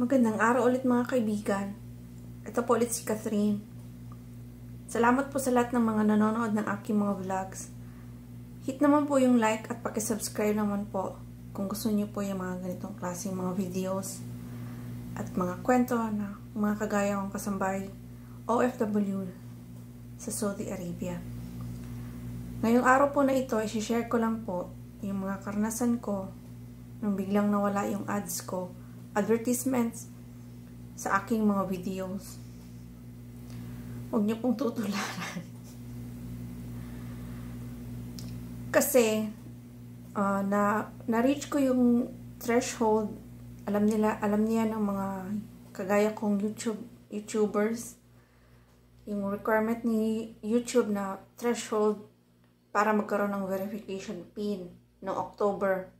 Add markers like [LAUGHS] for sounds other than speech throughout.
Magandang araw ulit mga kaibigan. Ito po ulit si Catherine. Salamat po sa lahat ng mga nanonood ng aking mga vlogs. Hit naman po yung like at subscribe naman po kung gusto niyo po yung mga ganitong klaseng mga videos at mga kwento na mga kagaya kong kasambay OFW sa Saudi Arabia. Ngayong araw po na ito, isi-share ko lang po yung mga karanasan ko nung biglang nawala yung ads ko advertisements sa aking mga videos. Huwag niyo pong tutularan. [LAUGHS] Kasi, uh, na, na-reach ko yung threshold. Alam nila, alam niya ng mga kagaya kong YouTube, YouTubers. Yung requirement ni YouTube na threshold para magkaroon ng verification pin noong October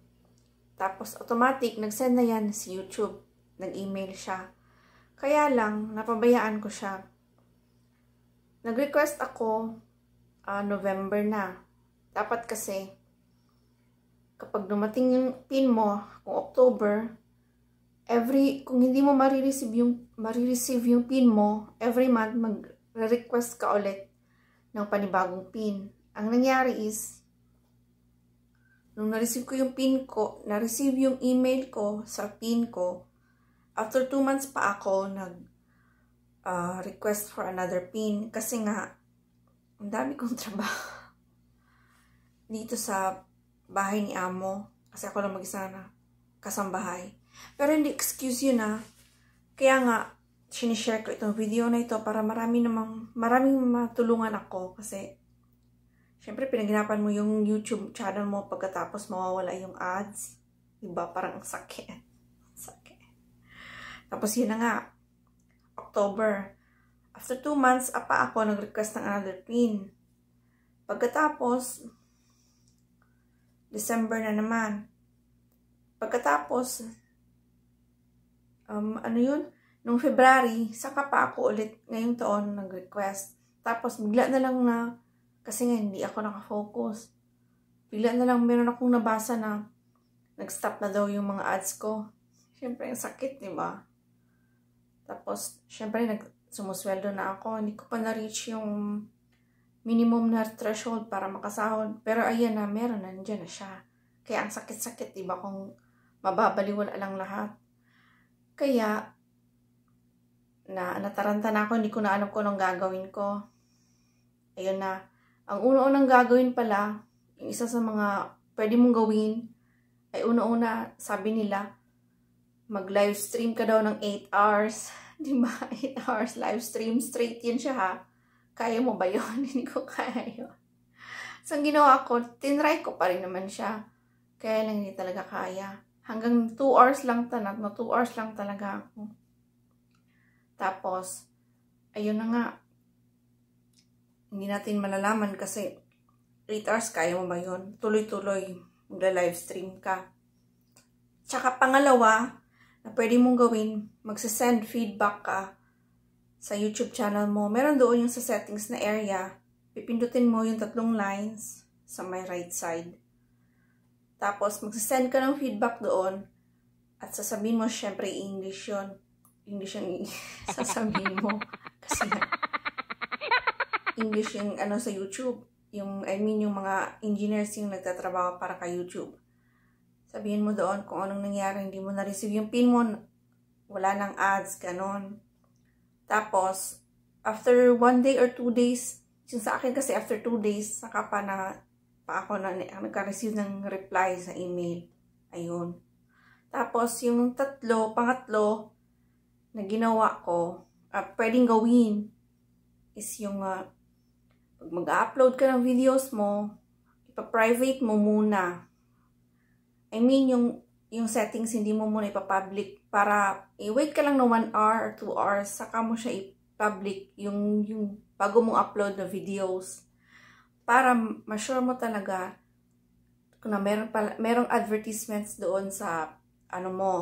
tapos automatic, nag-send na yan si YouTube. Nag-email siya. Kaya lang, napabayaan ko siya. Nag-request ako uh, November na. Dapat kasi, kapag dumating yung pin mo, kung October, every, kung hindi mo marireceive yung, marireceive yung pin mo, every month, mag-request ka ulit ng panibagong pin. Ang nangyari is, Nung na-receive ko yung pin ko, na-receive yung email ko sa pin ko, after 2 months pa ako nag uh, request for another pin kasi nga ang dami kong trabaho [LAUGHS] dito sa bahay ni amo kasi ako lang mag-isa na kasambahay. Pero hindi excuse yun ah. Kaya nga, sinishare ko itong video na ito para marami namang, maraming matulungan ako kasi Siyempre, pinaghirapan mo yung YouTube channel mo pagkatapos mawawala yung ads. Iba, Parang sakit. Sakit. Tapos yun na nga, October. After two months, apa ako nag-request ng another pin. Pagkatapos, December na naman. Pagkatapos, um, ano yun? Nung February, saka pa ako ulit ngayong taon nag-request. Tapos, bigla na lang na kasi nga hindi ako nakafocus. Bigla na lang meron akong nabasa na nag-stop na daw yung mga ads ko. Siyempre, ang sakit, di ba? Tapos, siyempre, nag sumusweldo na ako. Hindi ko pa na-reach yung minimum na threshold para makasahod. Pero ayan na, meron na, nandiyan na siya. Kaya ang sakit-sakit, di ba, kung mababaliwala lang lahat. Kaya, na nataranta na ako, hindi ko na alam kung anong gagawin ko. Ayun na, ang uno unang gagawin pala, isa sa mga pwede mong gawin, ay uno una sabi nila, mag livestream ka daw ng 8 hours. [LAUGHS] Di ba? 8 hours livestream, Straight yun siya ha. Kaya mo ba yun? [LAUGHS] Hindi ko kaya yun. So, ang ginawa ko, tinry ko pa rin naman siya. Kaya lang hindi talaga kaya. Hanggang 2 hours lang tanag. No, 2 hours lang talaga ako. Tapos, ayun na nga. Hindi natin malalaman kasi 8 hours kaya mo ba yun? Tuloy-tuloy magla-live stream ka. Tsaka pangalawa na pwede mong gawin, magsasend feedback ka sa YouTube channel mo. Meron doon yung sa settings na area. Pipindutin mo yung tatlong lines sa my right side. Tapos, magsasend ka ng feedback doon at sasabihin mo, syempre, English yun. English yung [LAUGHS] sasabihin mo. Kasi English yung ano sa YouTube. Yung, I mean, yung mga engineers yung nagtatrabaho para kay YouTube. Sabihin mo doon kung anong nangyari, hindi mo na-receive yung pin mo, wala nang ads, ganon. Tapos, after one day or two days, yung sa akin kasi after two days, saka pa na, pa ako na, nagka-receive ng reply sa email. Ayun. Tapos, yung tatlo, pangatlo, na ginawa ko, uh, pwedeng gawin, is yung uh, mag-upload ka ng videos mo, ipa-private mo muna. I mean, yung, yung settings hindi mo muna ipa-public para i-wait ka lang ng 1 hour or 2 hours, saka mo siya i-public yung, yung bago mong upload na videos. Para ma-sure mo talaga na meron pala, merong advertisements doon sa ano mo,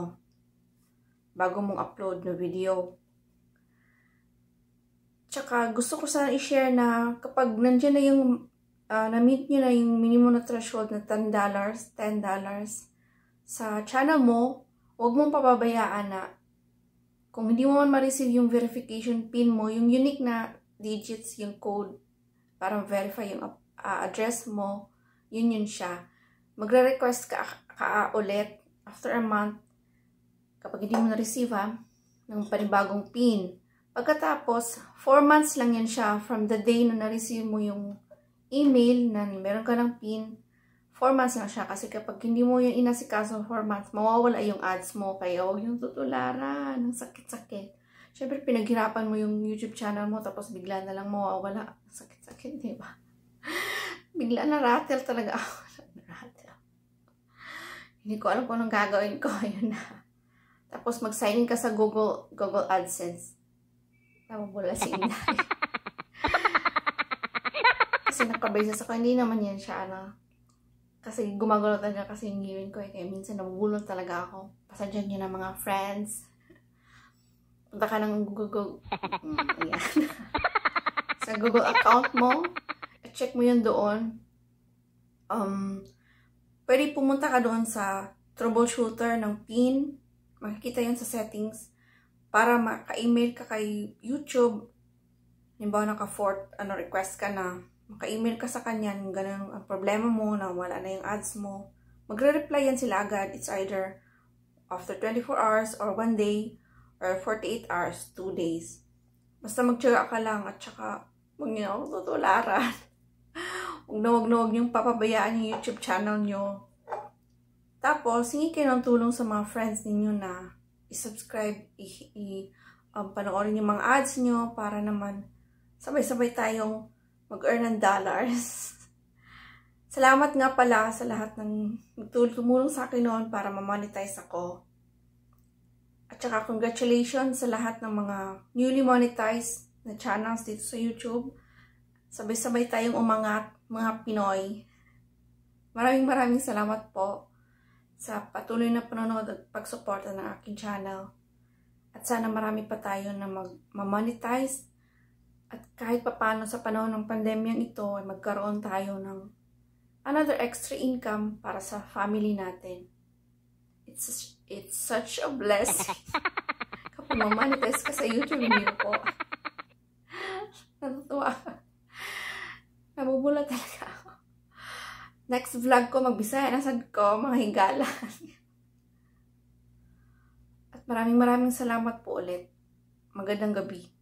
bago mong upload na video. Tsaka gusto ko sana i-share na kapag nandiyan na yung, uh, na-meet nyo na yung minimum na threshold na $10, $10 sa channel mo, huwag mong pababayaan na kung hindi mo man ma-receive yung verification pin mo, yung unique na digits, yung code, para verify yung uh, address mo, yun yun siya. Magre-request ka, ka ulit after a month kapag hindi mo na-receive ha, ah, ng panibagong pin. Pagkatapos, 4 months lang yan siya from the day na na-receive mo yung email na meron ka ng PIN. 4 months lang siya kasi kapag hindi mo yung inasikaso 4 months, mawawala yung ads mo. Kaya huwag yung tutularan. Ang sakit-sakit. Siyempre, pinaghirapan mo yung YouTube channel mo tapos bigla na lang mawawala. sakit-sakit, di ba? [LAUGHS] bigla na rattle talaga ako. [LAUGHS] rattle. Hindi ko alam kung anong gagawin ko. [LAUGHS] Yun na. Tapos, mag-sign in ka sa Google, Google AdSense Nawawala si Inday. kasi nakabay siya sa hindi naman yan siya, ano. Kasi gumagulo talaga kasi yung gawin ko eh. Kaya minsan nabubulong talaga ako. Pasadyan niyo ng mga friends. Punta ka ng Google... Mm, [LAUGHS] sa Google account mo. Check mo yun doon. Um, pwede pumunta ka doon sa troubleshooter ng PIN. Makikita yun sa settings para maka-email ka kay YouTube, na ka fourth ano, request ka na, maka-email ka sa kanya, ganun ang problema mo, na wala na yung ads mo, magre-reply yan sila agad. It's either after 24 hours or one day or 48 hours, 2 days. Basta magtsaga ka lang at saka huwag niyo ako tutularan. [LAUGHS] huwag na huwag na huwag niyong papabayaan yung YouTube channel niyo. Tapos, hingi kayo ng tulong sa mga friends ninyo na i-subscribe, i-, um, panoorin yung mga ads nyo para naman sabay-sabay tayong mag-earn ng dollars. [LAUGHS] Salamat nga pala sa lahat ng tumulong sa akin noon para ma-monetize ako. At saka congratulations sa lahat ng mga newly monetized na channels dito sa YouTube. Sabay-sabay tayong umangat, mga Pinoy. Maraming maraming salamat po sa patuloy na panonood at pagsuporta ng aking channel. At sana marami pa tayo na mag-monetize at kahit papano sa panahon ng pandemyang ito ay magkaroon tayo ng another extra income para sa family natin. It's, it's such a blessing [LAUGHS] kapag mamonetize ka sa YouTube video po. [LAUGHS] Natutuwa. Nabubula talaga next vlog ko magbisaya. Nasad ko, mga higala. At maraming maraming salamat po ulit. Magandang gabi.